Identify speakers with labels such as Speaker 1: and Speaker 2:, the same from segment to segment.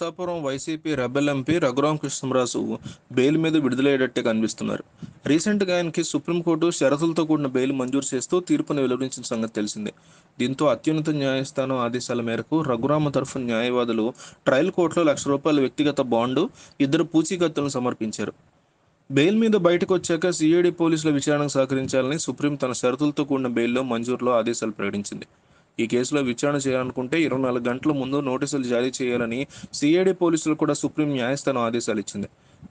Speaker 1: Narsapuram YCP rebel MP Raghuram Krishnaraju bail మీద విడుదలయ్యేటట్టే కనిపిస్తున్నారు రీసెంట్గా ఆయనకి సుప్రీంకోర్టు షరతులతో కూడిన బెయిల్ మంజూరు చేస్తూ తీర్పును వెలువరించిన సంగతి తెలిసిందే దీంతో అత్యున్నత న్యాయస్థానం ఆదేశాల మేరకు రఘురామ తరఫు న్యాయవాదులు ట్రయల్ కోర్టులో లక్ష రూపాయల వ్యక్తిగత బాండు ఇద్దరు పూచీకత్తులను సమర్పించారు బెయిల్ మీద బయటకు వచ్చాక సిఐడి పోలీసుల విచారణకు సహకరించాలని సుప్రీం తన షరతులతో కూడిన బెయిల్లో మంజూరులో ఆదేశాలు ప్రకటించింది ఈ కేసులో విచారణ చేయాలనుకుంటే ఇరవై నాలుగు గంటల ముందు నోటీసులు జారీ చేయాలని సిఐడి పోలీసులు కూడా సుప్రీం న్యాయస్థానం ఆదేశాలు ఇచ్చింది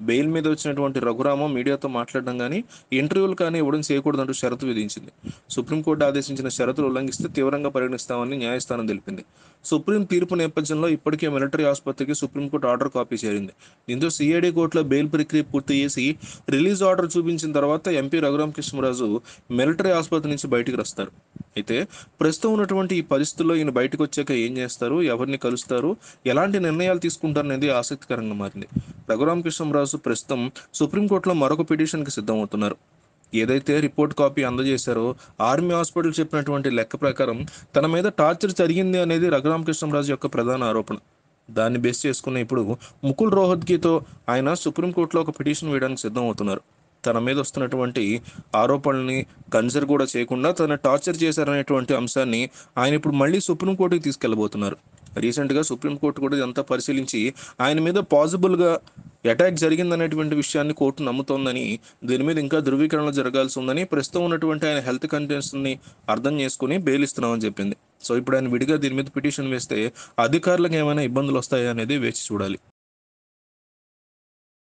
Speaker 1: బెయిల్ మీద వచ్చినటువంటి రఘురామ మీడియాతో మాట్లాడడం కానీ ఇంటర్వ్యూలు కానీ ఇవ్వడం చేయకూడదంటూ షరతు విధించింది సుప్రీంకోర్టు ఆదేశించిన షరతులు ఉల్లంఘిస్తే తీవ్రంగా పరిగణిస్తామని న్యాయస్థానం తెలిపింది సుప్రీం తీర్పు నేపథ్యంలో ఇప్పటికే మిలిటరీ ఆసుపత్రికి సుప్రీంకోర్టు ఆర్డర్ కాపీ చేరింది దీంతో సిఐడి కోర్టులో బెయిల్ ప్రక్రియ పూర్తి చేసి రిలీజ్ ఆర్డర్ చూపించిన తర్వాత ఎంపీ రఘురామ కృష్ణరాజు మిలిటరీ ఆసుపత్రి నుంచి బయటికి వస్తారు అయితే ప్రస్తుతం ఉన్నటువంటి ఈ పరిస్థితుల్లో ఈయన బయటకు వచ్చాక ఏం చేస్తారు ఎవరిని కలుస్తారు ఎలాంటి నిర్ణయాలు తీసుకుంటారు అనేది ఆసక్తికరంగా మారింది కృష్ణరాజు ప్రస్తుతం సుప్రీంకోర్టులో మరొక పిటిషన్కి సిద్ధమవుతున్నారు ఏదైతే రిపోర్ట్ కాపీ అందజేశారో ఆర్మీ హాస్పిటల్ చెప్పినటువంటి లెక్క ప్రకారం తన మీద టార్చర్ జరిగింది అనేది కృష్ణరాజు యొక్క ప్రధాన ఆరోపణ దాన్ని బేస్ చేసుకున్న ఇప్పుడు ముకుల్ రోహద్గితో ఆయన సుప్రీంకోర్టులో ఒక పిటిషన్ వేయడానికి సిద్ధం అవుతున్నారు తన మీద వస్తున్నటువంటి ఆరోపణల్ని కన్సిడర్ కూడా చేయకుండా తన టార్చర్ చేశారనేటువంటి అంశాన్ని ఆయన ఇప్పుడు మళ్ళీ సుప్రీంకోర్టుకి తీసుకెళ్ళబోతున్నారు రీసెంట్గా సుప్రీంకోర్టు కూడా ఇదంతా పరిశీలించి ఆయన మీద పాజిబుల్గా అటాక్ జరిగిందనేటువంటి విషయాన్ని కోర్టు నమ్ముతోందని దీని మీద ఇంకా ధృవీకరణ జరగాల్సి ఉందని ప్రస్తుతం ఉన్నటువంటి ఆయన హెల్త్ కండిషన్ని అర్థం చేసుకుని బెయిల్ ఇస్తున్నామని చెప్పింది సో ఇప్పుడు ఆయన విడిగా దీని మీద పిటిషన్ వేస్తే అధికారులకు ఏమైనా ఇబ్బందులు వస్తాయా అనేది వేచి చూడాలి